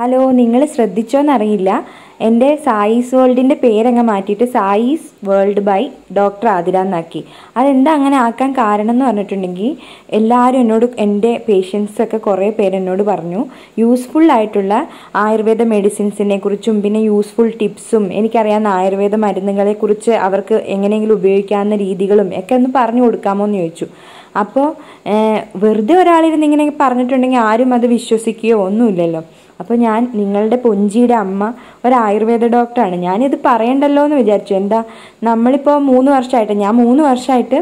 hello നിങ്ങൾ ശ്രദ്ധിച്ചോന്നറിയില്ല എൻ്റെ സായിസ് വേൾഡിൻ്റെ പേരങ്ങ് മാറ്റിയിട്ട് സായിസ് വേൾഡ് ബൈ ഡോക്ടർ ആതിര എന്നാക്കി അതെന്താ അങ്ങനെ ആക്കാൻ കാരണം എന്ന് പറഞ്ഞിട്ടുണ്ടെങ്കിൽ എല്ലാവരും എന്നോട് എൻ്റെ പേഷ്യൻസൊക്കെ കുറേ പേര് എന്നോട് പറഞ്ഞു യൂസ്ഫുൾ ആയിട്ടുള്ള ആയുർവേദ മെഡിസിൻസിനെ കുറിച്ചും പിന്നെ യൂസ്ഫുൾ ടിപ്സും എനിക്കറിയാവുന്ന ആയുർവേദ മരുന്നുകളെ കുറിച്ച് അവർക്ക് എങ്ങനെയെങ്കിലും ഉപയോഗിക്കാവുന്ന രീതികളും ഒക്കെ ഒന്ന് പറഞ്ഞു കൊടുക്കാമോ എന്ന് ചോദിച്ചു അപ്പോൾ വെറുതെ ഒരാളിരുന്ന് ഇങ്ങനെ പറഞ്ഞിട്ടുണ്ടെങ്കിൽ ആരും അത് വിശ്വസിക്കുകയോ ഒന്നുമില്ലല്ലോ അപ്പോൾ ഞാൻ നിങ്ങളുടെ പൊഞ്ചിയുടെ അമ്മ ഒരു ആയുർവേദ ഡോക്ടറാണ് ഞാനിത് പറയണ്ടല്ലോ എന്ന് വിചാരിച്ചു എന്താ നമ്മളിപ്പോൾ മൂന്ന് വർഷമായിട്ട് ഞാൻ മൂന്ന് വർഷമായിട്ട്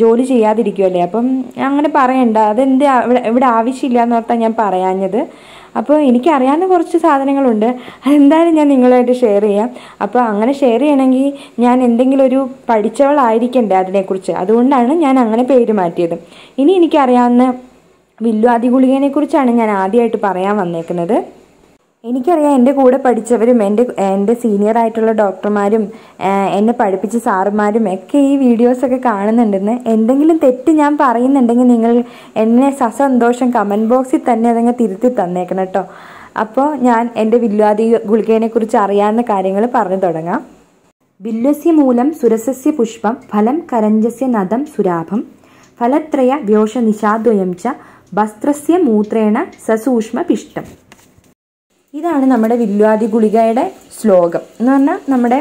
ജോലി ചെയ്യാതിരിക്കുമല്ലേ അപ്പം അങ്ങനെ പറയണ്ട അതെന്ത് ഇവിടെ ഇവിടെ ആവശ്യമില്ല എന്ന് ഓർത്താണ് ഞാൻ പറയാഞ്ഞത് അപ്പോൾ എനിക്കറിയാവുന്ന കുറച്ച് സാധനങ്ങളുണ്ട് അതെന്തായാലും ഞാൻ നിങ്ങളുമായിട്ട് ഷെയർ ചെയ്യാം അപ്പോൾ അങ്ങനെ ഷെയർ ചെയ്യണമെങ്കിൽ ഞാൻ എന്തെങ്കിലും ഒരു പഠിച്ചവളായിരിക്കണ്ടേ അതിനെക്കുറിച്ച് അതുകൊണ്ടാണ് ഞാൻ അങ്ങനെ പേര് മാറ്റിയത് ഇനി എനിക്കറിയാവുന്ന ആദി ഗുളികേനെ കുറിച്ചാണ് ഞാൻ ആദ്യമായിട്ട് പറയാൻ വന്നേക്കുന്നത് എനിക്കറിയാം എൻ്റെ കൂടെ പഠിച്ചവരും എൻ്റെ എൻ്റെ സീനിയർ ആയിട്ടുള്ള ഡോക്ടർമാരും എന്നെ പഠിപ്പിച്ച സാറുമാരും ഒക്കെ ഈ വീഡിയോസൊക്കെ കാണുന്നുണ്ടെന്ന് എന്തെങ്കിലും തെറ്റ് ഞാൻ പറയുന്നുണ്ടെങ്കിൽ നിങ്ങൾ എന്നെ സസന്തോഷം കമൻറ്റ് ബോക്സിൽ തന്നെ അതങ്ങ് തിരുത്തി തന്നേക്കണം കേട്ടോ അപ്പോൾ ഞാൻ എൻ്റെ ഗുളികേനെ കുറിച്ച് അറിയാവുന്ന കാര്യങ്ങൾ പറഞ്ഞു തുടങ്ങാം വില്ലസ്യ മൂലം സുരസസ്യ പുഷ്പം ഫലം കരഞ്ജസ്യ നദം സുരാഭം ഫലത്രയ വ്യോഷ നിശാദ്വയം ച വസ്ത്രസ്യ മൂത്രേണ സസൂക്ഷ്മ പിഷ്ടം ഇതാണ് നമ്മുടെ വില്വാദി ഗുളികയുടെ ശ്ലോകം എന്ന് പറഞ്ഞാൽ നമ്മുടെ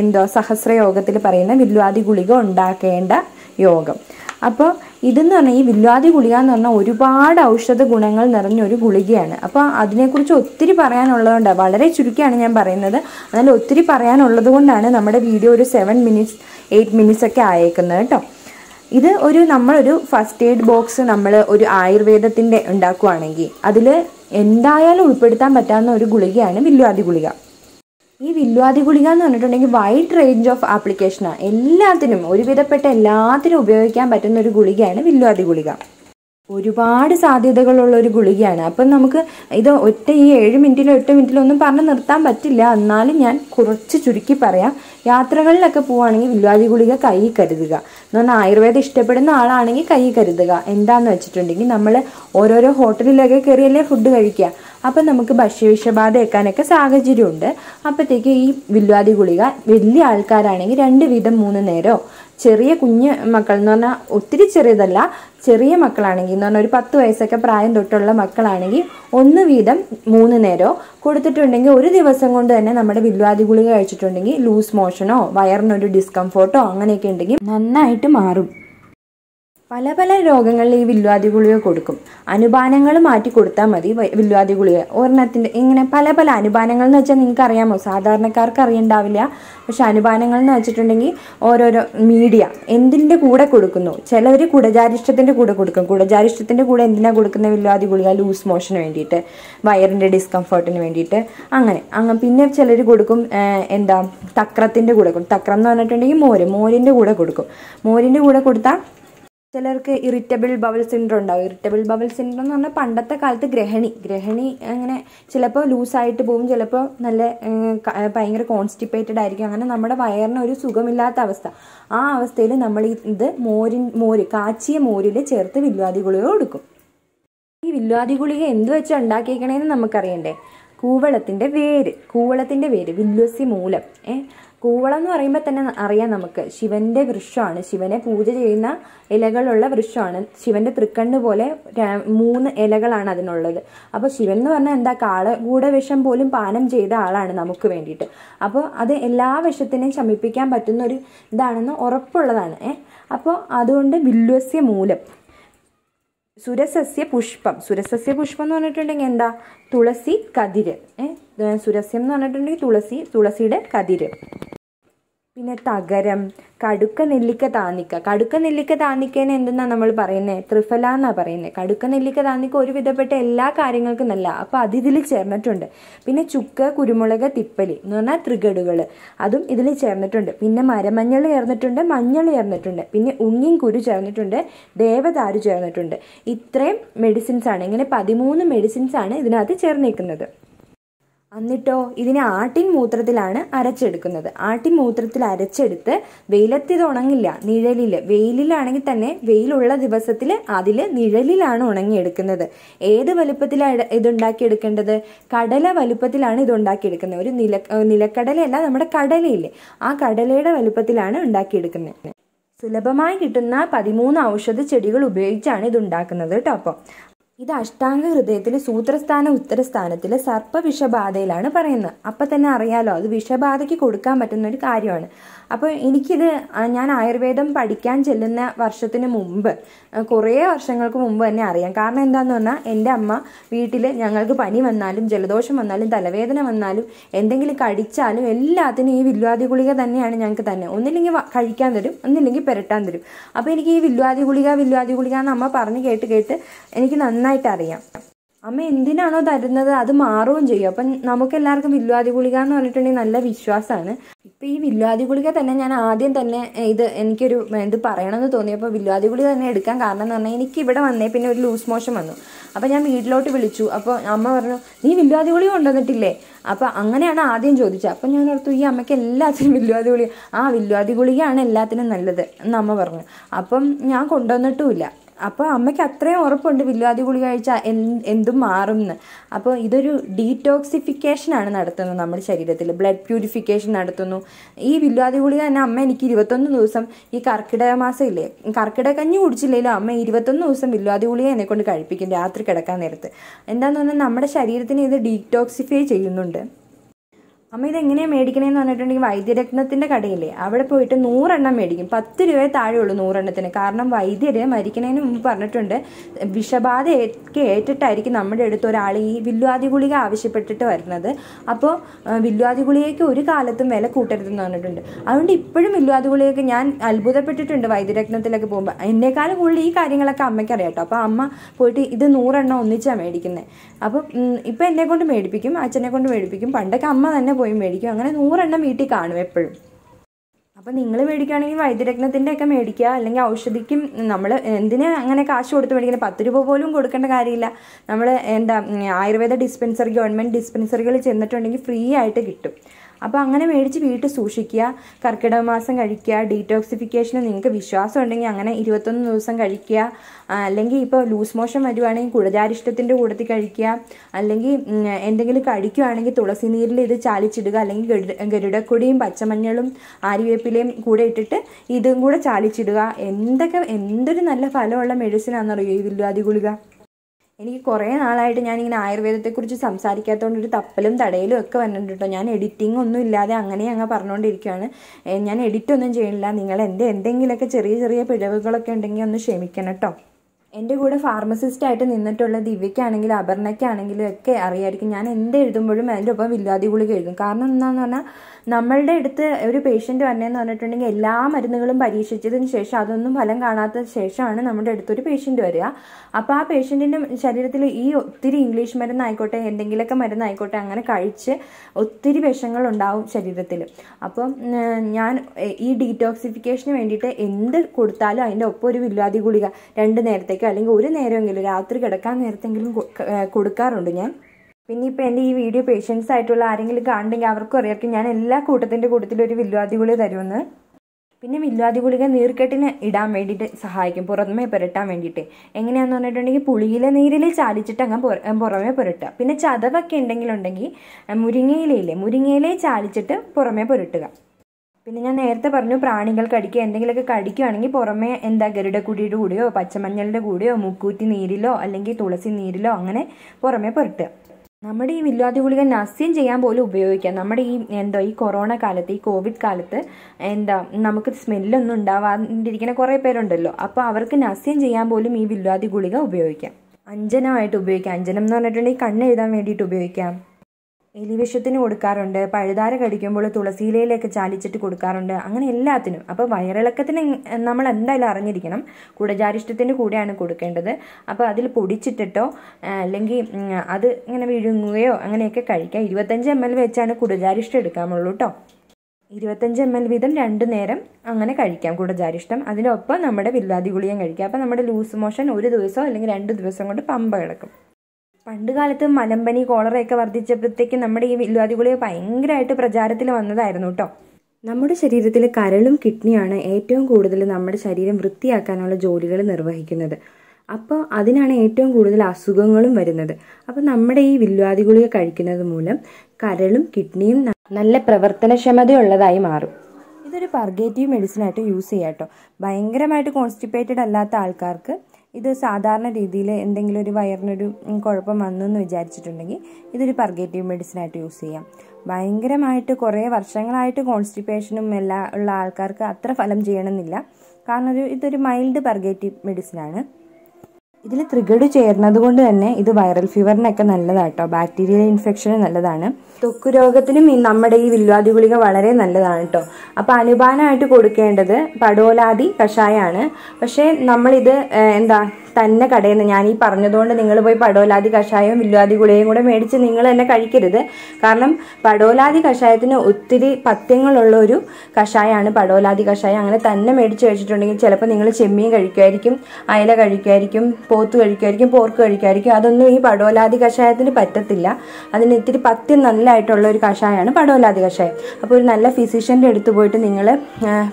എന്തോ സഹസ്രയോഗത്തിൽ പറയുന്ന വില്വാദി ഗുളിക ഉണ്ടാക്കേണ്ട യോഗം അപ്പോൾ ഇതെന്ന് പറഞ്ഞാൽ ഈ വില്വാദി ഗുളിക എന്ന് പറഞ്ഞാൽ ഒരുപാട് ഔഷധ ഗുണങ്ങൾ നിറഞ്ഞൊരു ഒരു ഗുളികയാണ് അപ്പോൾ അതിനെക്കുറിച്ച് ഒത്തിരി പറയാനുള്ളതുകൊണ്ട് വളരെ ചുരുക്കിയാണ് ഞാൻ പറയുന്നത് എന്നാൽ ഒത്തിരി പറയാനുള്ളത് കൊണ്ടാണ് നമ്മുടെ വീഡിയോ ഒരു സെവൻ മിനിറ്റ്സ് എയ്റ്റ് മിനിറ്റ്സ് ഒക്കെ ആയേക്കുന്നത് കേട്ടോ ഇത് ഒരു നമ്മളൊരു ഫസ്റ്റ് എയ്ഡ് ബോക്സ് നമ്മൾ ഒരു ആയുർവേദത്തിൻ്റെ ഉണ്ടാക്കുകയാണെങ്കിൽ അതിൽ എന്തായാലും ഉൾപ്പെടുത്താൻ പറ്റാവുന്ന ഒരു ഗുളികയാണ് വില്ലുവാതി ഗുളിക ഈ വില്ലുവാതി ഗുളിക എന്ന് പറഞ്ഞിട്ടുണ്ടെങ്കിൽ വൈഡ് റേഞ്ച് ഓഫ് ആപ്ലിക്കേഷനാണ് എല്ലാത്തിനും ഒരുവിധപ്പെട്ട എല്ലാത്തിനും ഉപയോഗിക്കാൻ പറ്റുന്ന ഒരു ഗുളികയാണ് വില്ലുവാതി ഗുളിക ഒരുപാട് സാധ്യതകളുള്ള ഒരു ഗുളികയാണ് അപ്പം നമുക്ക് ഇത് ഒറ്റ ഈ ഏഴ് മിനിറ്റിലോ എട്ട് മിനിറ്റിലോ ഒന്നും പറഞ്ഞ് നിർത്താൻ പറ്റില്ല എന്നാലും ഞാൻ കുറച്ച് ചുരുക്കി പറയാം യാത്രകളിലൊക്കെ പോവുകയാണെങ്കിൽ വില്വാജി ഗുളിക കൈ കരുതുക എന്ന് പറഞ്ഞാൽ ആയുർവേദം ഇഷ്ടപ്പെടുന്ന ആളാണെങ്കിൽ കൈ കരുതുക എന്താണെന്ന് വെച്ചിട്ടുണ്ടെങ്കിൽ നമ്മൾ ഓരോരോ ഹോട്ടലിലൊക്കെ കയറിയല്ലേ ഫുഡ് കഴിക്കുക അപ്പം നമുക്ക് ഭക്ഷ്യവിഷബാധ വെക്കാനൊക്കെ സാഹചര്യമുണ്ട് അപ്പോഴത്തേക്ക് ഈ വില്വാദി ഗുളിക വലിയ ആൾക്കാരാണെങ്കിൽ രണ്ട് വീതം മൂന്ന് നേരോ ചെറിയ കുഞ്ഞ് മക്കൾ എന്ന് പറഞ്ഞാൽ ഒത്തിരി ചെറിയതല്ല ചെറിയ മക്കളാണെങ്കിൽ എന്ന് പറഞ്ഞാൽ ഒരു പത്ത് വയസ്സൊക്കെ പ്രായം തൊട്ടുള്ള മക്കളാണെങ്കിൽ ഒന്ന് വീതം മൂന്ന് നേരോ കൊടുത്തിട്ടുണ്ടെങ്കിൽ ഒരു ദിവസം കൊണ്ട് തന്നെ നമ്മുടെ വില്വാദി ഗുളിക കഴിച്ചിട്ടുണ്ടെങ്കിൽ ലൂസ് മോഷനോ വയറിനൊരു ഡിസ്കംഫോർട്ടോ അങ്ങനെയൊക്കെ ഉണ്ടെങ്കിൽ നന്നായിട്ട് മാറും പല പല രോഗങ്ങളിൽ ഈ വില്വാദി ഗുളിക കൊടുക്കും അനുപാനങ്ങൾ മാറ്റി കൊടുത്താൽ മതി വില്വാദി ഗുളിക ഒരെണ്ണത്തിൻ്റെ ഇങ്ങനെ പല പല അനുപാനങ്ങൾ എന്ന് വെച്ചാൽ നിങ്ങൾക്ക് അറിയാമോ സാധാരണക്കാർക്ക് അറിയണ്ടാവില്ല പക്ഷെ അനുപാനങ്ങൾ എന്ന് വെച്ചിട്ടുണ്ടെങ്കിൽ ഓരോരോ മീഡിയ എന്തിൻ്റെ കൂടെ കൊടുക്കുന്നു ചിലർ കുടജാരിഷ്ടത്തിൻ്റെ കൂടെ കൊടുക്കും കുടജാരിഷ്ടത്തിൻ്റെ കൂടെ എന്തിനാണ് കൊടുക്കുന്ന വില്വാദി ഗുളിക ലൂസ് മോഷന് വേണ്ടിയിട്ട് വയറിൻ്റെ ഡിസ്കംഫർട്ടിന് വേണ്ടിയിട്ട് അങ്ങനെ അങ്ങനെ പിന്നെ ചിലർ കൊടുക്കും എന്താ തക്രത്തിൻ്റെ കൂടെ കൊടുക്കും തക്രം എന്ന് പറഞ്ഞിട്ടുണ്ടെങ്കിൽ മോര് മോരിൻ്റെ കൂടെ കൊടുക്കും മോരിൻ്റെ കൂടെ കൊടുത്താൽ ചിലർക്ക് ഇറിറ്റബിൾ ബവൽ സിൻഡ്രം ഉണ്ടാവും ഇറിറ്റബിൾ ബവൽ സിൻഡ്രം എന്ന് പറഞ്ഞാൽ പണ്ടത്തെ കാലത്ത് ഗ്രഹണി ഗ്രഹണി അങ്ങനെ ചിലപ്പോൾ ലൂസായിട്ട് പോകും ചിലപ്പോൾ നല്ല ഭയങ്കര കോൺസ്റ്റിപ്പേറ്റഡ് ആയിരിക്കും അങ്ങനെ നമ്മുടെ വയറിന് ഒരു സുഖമില്ലാത്ത അവസ്ഥ ആ അവസ്ഥയിൽ നമ്മൾ ഇത് മോരിൻ മോര് കാച്ചിയ മോരിൽ ചേർത്ത് വില്വാദി ഗുളിക കൊടുക്കും ഈ വില്വാദി ഗുളിക എന്ത് വെച്ച് ഉണ്ടാക്കിയേക്കണേന്ന് നമുക്കറിയണ്ടേ കൂവളത്തിൻ്റെ വേര് കൂവളത്തിൻ്റെ വേര് വില്വസി മൂലം ഏഹ് കൂവളം എന്ന് പറയുമ്പോൾ തന്നെ അറിയാം നമുക്ക് ശിവന്റെ വൃക്ഷമാണ് ശിവനെ പൂജ ചെയ്യുന്ന ഇലകളുള്ള വൃക്ഷമാണ് ശിവന്റെ തൃക്കണ്ണ് പോലെ മൂന്ന് ഇലകളാണ് അതിനുള്ളത് അപ്പോൾ ശിവൻ എന്ന് പറഞ്ഞാൽ എന്താ കാള വിഷം പോലും പാനം ചെയ്ത ആളാണ് നമുക്ക് വേണ്ടിയിട്ട് അപ്പോൾ അത് എല്ലാ വിഷത്തിനെയും ശമിപ്പിക്കാൻ പറ്റുന്ന ഒരു ഇതാണെന്ന് ഉറപ്പുള്ളതാണ് ഏഹ് അപ്പോൾ അതുകൊണ്ട് വില്വസ്യ മൂലം സുരസസ്യ പുഷ്പം സുരസസ്യ പുഷ്പം എന്ന് പറഞ്ഞിട്ടുണ്ടെങ്കിൽ എന്താ തുളസി കതിര് ഏഹ് സുരസ്യം എന്ന് പറഞ്ഞിട്ടുണ്ടെങ്കിൽ തുളസി തുളസിയുടെ കതിര് പിന്നെ തകരം കടുക്ക നെല്ലിക്ക താന്നിക്ക കടുക്ക നെല്ലിക്ക താന്നിക്കേനെ എന്തെന്നാ നമ്മൾ പറയുന്നത് ത്രിഫല എന്നാ പറയുന്നത് കടുക്ക നെല്ലിക്ക താന്നിക്ക ഒരു വിധപ്പെട്ട എല്ലാ കാര്യങ്ങൾക്കും നല്ല അപ്പോൾ അത് ഇതിൽ ചേർന്നിട്ടുണ്ട് പിന്നെ ചുക്ക് കുരുമുളക് തിപ്പലി എന്ന് പറഞ്ഞാൽ ത്രികടുകൾ അതും ഇതിൽ ചേർന്നിട്ടുണ്ട് പിന്നെ മരമഞ്ഞൾ ചേർന്നിട്ടുണ്ട് മഞ്ഞൾ ചേർന്നിട്ടുണ്ട് പിന്നെ ഉങ്ങിയും കുരു ചേർന്നിട്ടുണ്ട് ദേവദാരു ചേർന്നിട്ടുണ്ട് ഇത്രയും മെഡിസിൻസ് ആണ് ഇങ്ങനെ പതിമൂന്ന് മെഡിസിൻസ് ആണ് ഇതിനകത്ത് ചേർന്നിരിക്കുന്നത് എന്നിട്ടോ ഇതിനെ ആട്ടിൻ മൂത്രത്തിലാണ് അരച്ചെടുക്കുന്നത് ആട്ടിൻ മൂത്രത്തിൽ അരച്ചെടുത്ത് വെയിലത്ത് ഇത് ഉണങ്ങില്ല നിഴലിൽ വെയിലിലാണെങ്കിൽ തന്നെ വെയിലുള്ള ദിവസത്തിൽ അതിൽ നിഴലിലാണ് ഉണങ്ങിയെടുക്കുന്നത് ഏത് വലുപ്പത്തിലാണ് ഇതുണ്ടാക്കിയെടുക്കേണ്ടത് കടല വലുപ്പത്തിലാണ് ഇത് ഉണ്ടാക്കിയെടുക്കുന്നത് ഒരു നില നിലക്കടലയല്ല നമ്മുടെ കടലയില്ലേ ആ കടലയുടെ വലുപ്പത്തിലാണ് ഉണ്ടാക്കിയെടുക്കുന്നത് സുലഭമായി കിട്ടുന്ന പതിമൂന്ന് ഔഷധ ചെടികൾ ഉപയോഗിച്ചാണ് ഇത് ഉണ്ടാക്കുന്നത് കേട്ടോ അപ്പം ഇത് അഷ്ടാംഗ ഹൃദയത്തിലെ സൂത്രസ്ഥാന ഉത്തരസ്ഥാനത്തിലെ സർപ്പവിഷബാധയിലാണ് പറയുന്നത് അപ്പം തന്നെ അറിയാലോ അത് വിഷബാധയ്ക്ക് കൊടുക്കാൻ പറ്റുന്ന ഒരു കാര്യമാണ് അപ്പോൾ എനിക്കിത് ഞാൻ ആയുർവേദം പഠിക്കാൻ ചെല്ലുന്ന വർഷത്തിന് മുമ്പ് കുറേ വർഷങ്ങൾക്ക് മുമ്പ് തന്നെ അറിയാം കാരണം എന്താണെന്ന് പറഞ്ഞാൽ എൻ്റെ അമ്മ വീട്ടിൽ ഞങ്ങൾക്ക് പനി വന്നാലും ജലദോഷം വന്നാലും തലവേദന വന്നാലും എന്തെങ്കിലും കടിച്ചാലും എല്ലാത്തിനും ഈ വില്വാദി ഗുളിക തന്നെയാണ് ഞങ്ങൾക്ക് തന്നെ ഒന്നില്ലെങ്കിൽ കഴിക്കാൻ തരും ഒന്നില്ലെങ്കിൽ പെരട്ടാൻ തരും അപ്പോൾ എനിക്ക് ഈ വില്വാദി ഗുളിക വില്വാദി ഗുളിക എന്ന് അമ്മ പറഞ്ഞ് കേട്ട് കേട്ട് എനിക്ക് നന്നായി നന്നായിട്ട് അറിയാം അമ്മ എന്തിനാണോ തരുന്നത് അത് മാറുകയും ചെയ്യും അപ്പം നമുക്ക് എല്ലാവർക്കും വില്വാദി ഗുളിക എന്ന് പറഞ്ഞിട്ടുണ്ടെങ്കിൽ നല്ല വിശ്വാസമാണ് ഇപ്പം ഈ വില്വാദി ഗുളിക തന്നെ ഞാൻ ആദ്യം തന്നെ ഇത് എനിക്കൊരു ഇത് പറയണമെന്ന് അപ്പോൾ വില്വാദി ഗുളിക തന്നെ എടുക്കാൻ കാരണം എന്ന് പറഞ്ഞാൽ എനിക്ക് ഇവിടെ വന്നേ പിന്നെ ഒരു ലൂസ് മോശം വന്നു അപ്പം ഞാൻ വീട്ടിലോട്ട് വിളിച്ചു അപ്പോൾ അമ്മ പറഞ്ഞു നീ വില്വാദി ഗുളിക കൊണ്ടുവന്നിട്ടില്ലേ അപ്പോൾ അങ്ങനെയാണ് ആദ്യം ചോദിച്ചത് അപ്പം ഞാൻ ഓർത്തു ഈ അമ്മയ്ക്ക് എല്ലാത്തിനും വില്വാദി ഗുളിക ആ വില്വാദി ഗുളികയാണ് എല്ലാത്തിനും നല്ലത് എന്ന് അമ്മ പറഞ്ഞു അപ്പം ഞാൻ കൊണ്ടുവന്നിട്ടുമില്ല അപ്പോൾ അമ്മയ്ക്ക് അത്രയും ഉറപ്പുണ്ട് വില്ലുവാതി ഗുളിക കഴിച്ചാൽ എന്തും മാറും എന്ന് അപ്പോൾ ഇതൊരു ഡീറ്റോക്സിഫിക്കേഷനാണ് നടത്തുന്നത് നമ്മുടെ ശരീരത്തിൽ ബ്ലഡ് പ്യൂരിഫിക്കേഷൻ നടത്തുന്നു ഈ വില്ലുവാതി ഗുളിക തന്നെ അമ്മ എനിക്ക് ഇരുപത്തൊന്ന് ദിവസം ഈ കർക്കിടക മാസം ഇല്ലേ കർക്കിടക കഞ്ഞി കുടിച്ചില്ലെങ്കിലും അമ്മ ഇരുപത്തൊന്ന് ദിവസം വില്ലുവാതി ഗുളിക എന്നെ കൊണ്ട് കഴിപ്പിക്കും രാത്രി കിടക്കാൻ നേരത്ത് എന്താണെന്ന് പറഞ്ഞാൽ നമ്മുടെ ശരീരത്തിന് ഇത് ഡീറ്റോക്സിഫൈ ചെയ്യുന്നുണ്ട് അമ്മ ഇതെങ്ങനെയാണ് മേടിക്കണേന്ന് പറഞ്ഞിട്ടുണ്ടെങ്കിൽ വൈദ്യരത്നത്തിൻ്റെ കടയില്ലേ അവിടെ പോയിട്ട് നൂറെണ്ണം മേടിക്കും പത്ത് രൂപയെ ഉള്ളൂ നൂറെണ്ണത്തിന് കാരണം വൈദ്യര് മരിക്കണേന് മുമ്പ് പറഞ്ഞിട്ടുണ്ട് വിഷബാധയൊക്കെ ഏറ്റിട്ടായിരിക്കും നമ്മുടെ അടുത്ത് ഒരാൾ ഈ വില്ലുവാദി ഗുളിക ആവശ്യപ്പെട്ടിട്ട് വരുന്നത് അപ്പോൾ വില്ലുവാദി ഗുളികയ്ക്ക് ഒരു കാലത്തും വില കൂട്ടരുതെന്ന് പറഞ്ഞിട്ടുണ്ട് അതുകൊണ്ട് ഇപ്പോഴും വില്ലുവാദി ഗുളികയൊക്കെ ഞാൻ അത്ഭുതപ്പെട്ടിട്ടുണ്ട് വൈദ്യരത്നത്തിലൊക്കെ പോകുമ്പോൾ എന്നെക്കാളും കൂടുതൽ ഈ കാര്യങ്ങളൊക്കെ അമ്മയ്ക്ക് അറിയാം അപ്പോൾ അമ്മ പോയിട്ട് ഇത് നൂറെണ്ണം ഒന്നിച്ചാണ് മേടിക്കുന്നത് അപ്പം ഇപ്പം എന്നെ കൊണ്ട് മേടിപ്പിക്കും അച്ഛനെ കൊണ്ട് മേടിപ്പിക്കും പണ്ടൊക്കെ അമ്മ തന്നെ പോയി മേടിക്കും അങ്ങനെ നൂറെണ്ണം വീട്ടിൽ കാണും എപ്പോഴും അപ്പോൾ നിങ്ങൾ മേടിക്കുകയാണെങ്കിൽ വൈദ്യരത്നത്തിൻ്റെ ഒക്കെ മേടിക്കുക അല്ലെങ്കിൽ ഔഷധിക്കും നമ്മൾ എന്തിനെ അങ്ങനെ കാശ് കൊടുത്ത് മേടിക്കുന്നത് പത്ത് രൂപ പോലും കൊടുക്കേണ്ട കാര്യമില്ല നമ്മൾ എന്താ ആയുർവേദ ഡിസ്പെൻസറി ഗവൺമെൻറ് ഡിസ്പെൻസറികളിൽ ചെന്നിട്ടുണ്ടെങ്കിൽ ഫ്രീ ആയിട്ട് കിട്ടും അപ്പോൾ അങ്ങനെ മേടിച്ച് വീട്ടിൽ സൂക്ഷിക്കുക കർക്കിടക മാസം കഴിക്കുക ഡീറ്റോക്സിഫിക്കേഷന് നിങ്ങൾക്ക് വിശ്വാസം ഉണ്ടെങ്കിൽ അങ്ങനെ ഇരുപത്തൊന്ന് ദിവസം കഴിക്കുക അല്ലെങ്കിൽ ഇപ്പോൾ ലൂസ് മോഷൻ വരുവാണെങ്കിൽ കുടജാരിഷ്ടത്തിൻ്റെ കൂടത്തിൽ കഴിക്കുക അല്ലെങ്കിൽ എന്തെങ്കിലും കഴിക്കുകയാണെങ്കിൽ തുളസി നീരിൽ ഇത് ചാലിച്ചിടുക അല്ലെങ്കിൽ ഗരുഡക്കൊടിയും പച്ചമഞ്ഞളും ആര്യവേപ്പിലയും കൂടെ ഇട്ടിട്ട് ഇതും കൂടെ ചാലിച്ചിടുക എന്തൊക്കെ എന്തൊരു നല്ല ഫലമുള്ള മെഡിസിൻ ആണെന്നറിയോ ഈ വില്ലുവാതി ഗുളിക എനിക്ക് കുറേ നാളായിട്ട് ഞാനിങ്ങനെ ആയുർവേദത്തെക്കുറിച്ച് സംസാരിക്കാത്തതുകൊണ്ട് ഒരു തപ്പലും തടയലും ഒക്കെ വന്നിട്ടുണ്ട് കേട്ടോ ഞാൻ എഡിറ്റിംഗ് ഒന്നും ഇല്ലാതെ അങ്ങനെ അങ്ങ് പറഞ്ഞുകൊണ്ടിരിക്കുകയാണ് ഞാൻ എഡിറ്റ് ഒന്നും ചെയ്യണില്ല നിങ്ങൾ എൻ്റെ എന്തെങ്കിലുമൊക്കെ ചെറിയ ചെറിയ പിഴവുകളൊക്കെ ഉണ്ടെങ്കിൽ ഒന്ന് ക്ഷമിക്കണം കേട്ടോ എൻ്റെ കൂടെ ഫാർമസിസ്റ്റായിട്ട് നിന്നിട്ടുള്ള ദിവ്യക്കാണെങ്കിലും അപർണയ്ക്കാണെങ്കിലും ഒക്കെ അറിയായിരിക്കും ഞാൻ എന്ത് എഴുതുമ്പോഴും അതിൻ്റെ ഒപ്പം വില്ലാതി ഗുളിക എഴുതും കാരണം എന്താണെന്ന് പറഞ്ഞാൽ നമ്മളുടെ അടുത്ത് ഒരു പേഷ്യൻറ്റ് വന്നതെന്ന് പറഞ്ഞിട്ടുണ്ടെങ്കിൽ എല്ലാ മരുന്നുകളും പരീക്ഷിച്ചതിന് ശേഷം അതൊന്നും ഫലം കാണാത്ത ശേഷമാണ് നമ്മുടെ അടുത്തൊരു പേഷ്യൻറ്റ് വരിക അപ്പോൾ ആ പേഷ്യൻറ്റിൻ്റെ ശരീരത്തിൽ ഈ ഒത്തിരി ഇംഗ്ലീഷ് മരുന്നായിക്കോട്ടെ എന്തെങ്കിലുമൊക്കെ മരുന്നായിക്കോട്ടെ അങ്ങനെ കഴിച്ച് ഒത്തിരി വിഷങ്ങളുണ്ടാവും ശരീരത്തിൽ അപ്പം ഞാൻ ഈ ഡീറ്റോക്സിഫിക്കേഷന് വേണ്ടിയിട്ട് എന്ത് കൊടുത്താലും അതിൻ്റെ ഒപ്പം ഒരു വില്ലാതി ഗുളിക രണ്ട് നേരത്തേക്ക് നേരത്തേക്ക് അല്ലെങ്കിൽ ഒരു നേരമെങ്കിലും രാത്രി കിടക്കാൻ നേരത്തെങ്കിലും കൊടുക്കാറുണ്ട് ഞാൻ പിന്നെ ഇപ്പം എൻ്റെ ഈ വീഡിയോ പേഷ്യൻസ് ആയിട്ടുള്ള ആരെങ്കിലും കാണുന്നെങ്കിൽ അവർക്കും അറിയാം ഞാൻ എല്ലാ കൂട്ടത്തിൻ്റെ കൂട്ടത്തിലും ഒരു വില്ലുവാതി ഗുളിക തരുമെന്ന് പിന്നെ വില്ലുവാതി ഗുളിക നീർക്കെട്ടിന് ഇടാൻ വേണ്ടിയിട്ട് സഹായിക്കും പുറമേ പുരട്ടാൻ വേണ്ടിയിട്ട് എങ്ങനെയാണെന്ന് പറഞ്ഞിട്ടുണ്ടെങ്കിൽ പുളിയിലെ നീരിൽ ചാലിച്ചിട്ട് അങ്ങ് പുറമേ പുരട്ടുക പിന്നെ ചതവൊക്കെ ഉണ്ടെങ്കിലുണ്ടെങ്കിൽ മുരിങ്ങയിലയിലെ മുരിങ്ങയിലേ ചാലിച്ചിട്ട് പുറമേ പുരട്ടുക പിന്നെ ഞാൻ നേരത്തെ പറഞ്ഞു പ്രാണികൾ കടിക്കുക എന്തെങ്കിലുമൊക്കെ കടിക്കുകയാണെങ്കിൽ പുറമെ എന്താ ഗരുഡക്കുടിയുടെ കൂടെയോ പച്ചമഞ്ഞളുടെ കൂടെയോ മുക്കൂറ്റി നീരിലോ അല്ലെങ്കിൽ തുളസി നീരിലോ അങ്ങനെ പുറമെ പുരട്ടുക നമ്മുടെ ഈ വില്ലാതി ഗുളിക നസ്യം ചെയ്യാൻ പോലും ഉപയോഗിക്കാം നമ്മുടെ ഈ എന്തോ ഈ കൊറോണ കാലത്ത് ഈ കോവിഡ് കാലത്ത് എന്താ നമുക്ക് സ്മെല്ലൊന്നും ഉണ്ടാവാണ്ടിരിക്കുന്ന കുറേ പേരുണ്ടല്ലോ അപ്പോൾ അവർക്ക് നസ്യം ചെയ്യാൻ പോലും ഈ വില്ലാതി ഗുളിക ഉപയോഗിക്കാം അഞ്ജനമായിട്ട് ഉപയോഗിക്കാം അഞ്ജനം എന്ന് പറഞ്ഞിട്ടുണ്ടെങ്കിൽ കണ്ണെഴുതാൻ വേണ്ടിയിട്ട് ഉപയോഗിക്കാം എലിവിഷത്തിന് കൊടുക്കാറുണ്ട് പഴുതാര കടിക്കുമ്പോൾ തുളസിയിലയിലേക്ക് ചാലിച്ചിട്ട് കൊടുക്കാറുണ്ട് അങ്ങനെ എല്ലാത്തിനും അപ്പോൾ വയറിളക്കത്തിന് നമ്മൾ എന്തായാലും അറിഞ്ഞിരിക്കണം കുടജാരിഷ്ടത്തിൻ്റെ കൂടെയാണ് കൊടുക്കേണ്ടത് അപ്പോൾ അതിൽ പൊടിച്ചിട്ടിട്ടോ അല്ലെങ്കിൽ അത് ഇങ്ങനെ വിഴുങ്ങുകയോ അങ്ങനെയൊക്കെ കഴിക്കാം ഇരുപത്തഞ്ച് എം എൽ വെച്ചാണ് കുടജാരിഷ്ടം എടുക്കാമുള്ളൂ കേട്ടോ ഇരുപത്തഞ്ച് എം എൽ വീതം രണ്ടു നേരം അങ്ങനെ കഴിക്കാം കുടജാരിഷ്ടം അതിനൊപ്പം നമ്മുടെ വില്ലാതി ഗുളിയും കഴിക്കാം അപ്പോൾ നമ്മുടെ ലൂസ് മോഷൻ ഒരു ദിവസം അല്ലെങ്കിൽ രണ്ട് ദിവസം കൊണ്ട് പമ്പ കിടക്കും പണ്ട് കാലത്ത് മലമ്പനി കോളറയൊക്കെ വർദ്ധിച്ചപ്പോഴത്തേക്ക് നമ്മുടെ ഈ വില്ലുവാതി ഭയങ്കരമായിട്ട് പ്രചാരത്തിൽ വന്നതായിരുന്നു കേട്ടോ നമ്മുടെ ശരീരത്തിലെ കരളും കിഡ്നിയാണ് ഏറ്റവും കൂടുതൽ നമ്മുടെ ശരീരം വൃത്തിയാക്കാനുള്ള ജോലികൾ നിർവഹിക്കുന്നത് അപ്പോൾ അതിനാണ് ഏറ്റവും കൂടുതൽ അസുഖങ്ങളും വരുന്നത് അപ്പോൾ നമ്മുടെ ഈ വില്ലുവാതി ഗുളിക കഴിക്കുന്നത് മൂലം കരളും കിഡ്നിയും നല്ല പ്രവർത്തനക്ഷമതയുള്ളതായി മാറും ഇതൊരു പർഗേറ്റീവ് മെഡിസിനായിട്ട് യൂസ് ചെയ്യാം കേട്ടോ ഭയങ്കരമായിട്ട് കോൺസ്റ്റിപ്പേറ്റഡ് അല്ലാത്ത ആൾക്കാർക്ക് ഇത് സാധാരണ രീതിയിൽ എന്തെങ്കിലും ഒരു വയറിനൊരു കുഴപ്പം എന്ന് വിചാരിച്ചിട്ടുണ്ടെങ്കിൽ ഇതൊരു പർഗേറ്റീവ് മെഡിസിൻ ആയിട്ട് യൂസ് ചെയ്യാം ഭയങ്കരമായിട്ട് കുറേ വർഷങ്ങളായിട്ട് കോൺസ്റ്റിപ്പേഷനും എല്ലാം ഉള്ള ആൾക്കാർക്ക് അത്ര ഫലം ചെയ്യണമെന്നില്ല കാരണം ഒരു ഇതൊരു മൈൽഡ് പർഗേറ്റീവ് മെഡിസിനാണ് ഇതിൽ ത്രികട് ചേർന്നത് കൊണ്ട് തന്നെ ഇത് വൈറൽ ഫീവറിനൊക്കെ നല്ലതാട്ടോ ബാക്ടീരിയൽ ഇൻഫെക്ഷന് നല്ലതാണ് തൊക്കു രോഗത്തിനും നമ്മുടെ ഈ വില്വാദി ഗുളിക വളരെ നല്ലതാണ് കേട്ടോ അപ്പോൾ അനുപാനമായിട്ട് കൊടുക്കേണ്ടത് പടോലാതി കഷായമാണ് പക്ഷേ നമ്മളിത് എന്താ തന്നെ കടയിൽ ഞാൻ ഈ പറഞ്ഞതുകൊണ്ട് നിങ്ങൾ പോയി പടോലാതി കഷായവും വില്ലുവാതി ഗുളികയും കൂടെ മേടിച്ച് നിങ്ങൾ തന്നെ കഴിക്കരുത് കാരണം പടോലാതി കഷായത്തിന് ഒത്തിരി പത്യങ്ങളുള്ള ഒരു കഷായമാണ് പടോലാതി കഷായം അങ്ങനെ തന്നെ മേടിച്ച് കഴിച്ചിട്ടുണ്ടെങ്കിൽ ചിലപ്പോൾ നിങ്ങൾ ചെമ്മീൻ കഴിക്കുമായിരിക്കും അയല കഴിക്കുമായിരിക്കും പോത്ത് കഴിക്കുമായിരിക്കും പോർക്ക് കഴിക്കുമായിരിക്കും അതൊന്നും ഈ പടോലാതി കഷായത്തിന് പറ്റത്തില്ല അതിന് ഇത്തിരി പത്യം നല്ലതായിട്ടുള്ള ഒരു കഷായമാണ് പടോലാതി കഷായം അപ്പോൾ ഒരു നല്ല ഫിസിഷ്യൻ്റെ അടുത്ത് പോയിട്ട് നിങ്ങൾ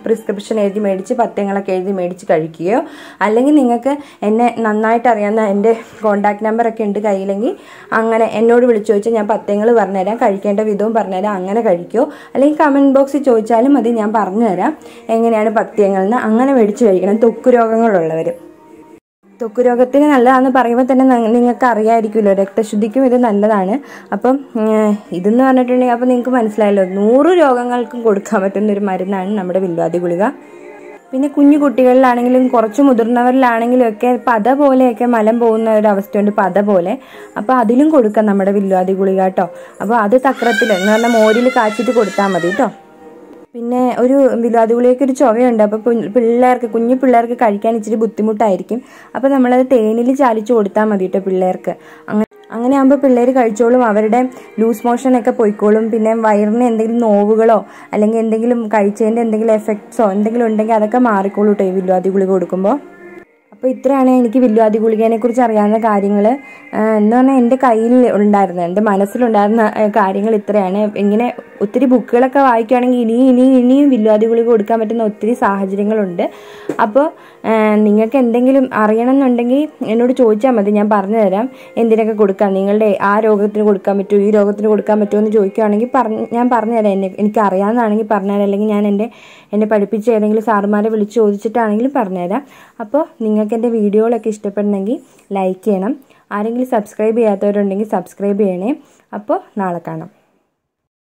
പ്രിസ്ക്രിപ്ഷൻ എഴുതി മേടിച്ച് പത്യങ്ങളൊക്കെ എഴുതി മേടിച്ച് കഴിക്കുകയോ അല്ലെങ്കിൽ നിങ്ങൾക്ക് എന്നെ നന്നായിട്ട് അറിയാവുന്ന എൻ്റെ കോണ്ടാക്ട് നമ്പറൊക്കെ ഉണ്ട് കയ്യിലെങ്കിൽ അങ്ങനെ എന്നോട് വിളിച്ചു ചോദിച്ചാൽ ഞാൻ പത്യങ്ങൾ പറഞ്ഞുതരാം കഴിക്കേണ്ട വിധവും പറഞ്ഞുതരാം അങ്ങനെ കഴിക്കുമോ അല്ലെങ്കിൽ കമൻറ്റ് ബോക്സിൽ ചോദിച്ചാലും മതി ഞാൻ പറഞ്ഞുതരാം എങ്ങനെയാണ് പത്യങ്ങളെന്ന് അങ്ങനെ മേടിച്ച് കഴിക്കണം തൊക്ക് രോഗങ്ങളുള്ളവർ തൊക്കു രോഗത്തിന് നല്ലതാണെന്ന് പറയുമ്പോൾ തന്നെ നിങ്ങൾക്ക് അറിയായിരിക്കുമല്ലോ രക്തശുദ്ധിക്കും ഇത് നല്ലതാണ് അപ്പം ഇതെന്ന് പറഞ്ഞിട്ടുണ്ടെങ്കിൽ അപ്പം നിങ്ങൾക്ക് മനസ്സിലായല്ലോ നൂറ് രോഗങ്ങൾക്കും കൊടുക്കാൻ പറ്റുന്ന ഒരു മരുന്നാണ് നമ്മുടെ വിൽവാദി ഗുളിക പിന്നെ കുഞ്ഞു കുട്ടികളിലാണെങ്കിലും കുറച്ച് മുതിർന്നവരിലാണെങ്കിലും ഒക്കെ പത പോലെയൊക്കെ മലം പോകുന്ന ഒരു അവസ്ഥയുണ്ട് പത പോലെ അപ്പോൾ അതിലും കൊടുക്കാം നമ്മുടെ വില്ലുവാതി ഗുളിക കേട്ടോ അപ്പോൾ അത് തക്രത്തിൽ എന്ന് പറഞ്ഞാൽ മോരിൽ കാച്ചിട്ട് കൊടുത്താൽ മതി കേട്ടോ പിന്നെ ഒരു വിലാതി ഗുളിയൊക്കെ ഒരു ചുവയുണ്ട് അപ്പോൾ പിള്ളേർക്ക് കുഞ്ഞു പിള്ളേർക്ക് കഴിക്കാൻ ഇച്ചിരി ബുദ്ധിമുട്ടായിരിക്കും അപ്പോൾ നമ്മളത് തേനിൽ ചാലിച്ച് കൊടുത്താൽ മതി കേട്ടോ പിള്ളേർക്ക് അങ്ങനെ അങ്ങനെ ആകുമ്പോൾ പിള്ളേർ കഴിച്ചോളും അവരുടെ ലൂസ് മോഷനൊക്കെ പോയിക്കോളും പിന്നെ വയറിന് എന്തെങ്കിലും നോവുകളോ അല്ലെങ്കിൽ എന്തെങ്കിലും കഴിച്ചതിൻ്റെ എന്തെങ്കിലും എഫക്ട്സോ എന്തെങ്കിലും ഉണ്ടെങ്കിൽ അതൊക്കെ മാറിക്കോളൂ കേട്ടോ അതി ഗുളിക കൊടുക്കുമ്പോൾ അപ്പോൾ ഇത്രയാണ് എനിക്ക് വില്ലുവാദി ഗുളികേനെക്കുറിച്ച് അറിയാവുന്ന കാര്യങ്ങൾ എന്ന് പറഞ്ഞാൽ എൻ്റെ കയ്യിൽ ഉണ്ടായിരുന്നത് എൻ്റെ മനസ്സിലുണ്ടായിരുന്ന കാര്യങ്ങൾ ഇത്രയാണ് ഇങ്ങനെ ഒത്തിരി ബുക്കുകളൊക്കെ വായിക്കുകയാണെങ്കിൽ ഇനിയും ഇനിയും ഇനിയും വില്ലുവാദി ഗുളിക കൊടുക്കാൻ പറ്റുന്ന ഒത്തിരി സാഹചര്യങ്ങളുണ്ട് അപ്പോൾ നിങ്ങൾക്ക് എന്തെങ്കിലും അറിയണമെന്നുണ്ടെങ്കിൽ എന്നോട് ചോദിച്ചാൽ മതി ഞാൻ പറഞ്ഞു തരാം എന്തിനൊക്കെ കൊടുക്കാം നിങ്ങളുടെ ആ രോഗത്തിന് കൊടുക്കാൻ പറ്റുമോ ഈ രോഗത്തിന് കൊടുക്കാൻ പറ്റുമോ എന്ന് ചോദിക്കുകയാണെങ്കിൽ പറഞ്ഞ് ഞാൻ പറഞ്ഞു തരാം എന്നെ എനിക്ക് അറിയാവുന്നതാണെങ്കിൽ പറഞ്ഞുതരാം അല്ലെങ്കിൽ ഞാൻ എൻ്റെ എന്നെ പഠിപ്പിച്ച ഏതെങ്കിലും സാറുമാരെ വിളിച്ച് ചോദിച്ചിട്ടാണെങ്കിലും പറഞ്ഞുതരാം അപ്പോൾ നിങ്ങൾക്ക് നിങ്ങൾക്ക് എൻ്റെ വീഡിയോകളൊക്കെ ഇഷ്ടപ്പെടണമെങ്കിൽ ലൈക്ക് ചെയ്യണം ആരെങ്കിലും സബ്സ്ക്രൈബ് ചെയ്യാത്തവരുണ്ടെങ്കിൽ സബ്സ്ക്രൈബ് ചെയ്യണേ അപ്പോൾ നാളെ കാണാം